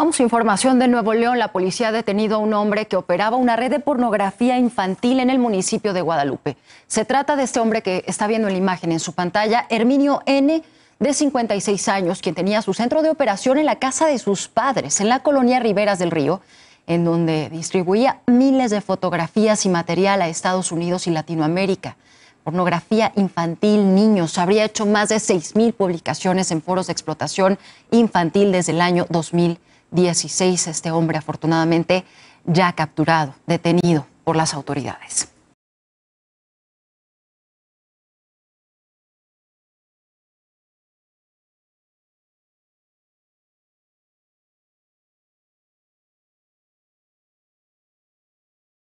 Vamos a información de Nuevo León. La policía ha detenido a un hombre que operaba una red de pornografía infantil en el municipio de Guadalupe. Se trata de este hombre que está viendo la imagen en su pantalla, Herminio N., de 56 años, quien tenía su centro de operación en la casa de sus padres, en la colonia Riberas del Río, en donde distribuía miles de fotografías y material a Estados Unidos y Latinoamérica. Pornografía infantil, niños. Habría hecho más de 6.000 publicaciones en foros de explotación infantil desde el año 2000. 16 este hombre afortunadamente ya capturado, detenido por las autoridades.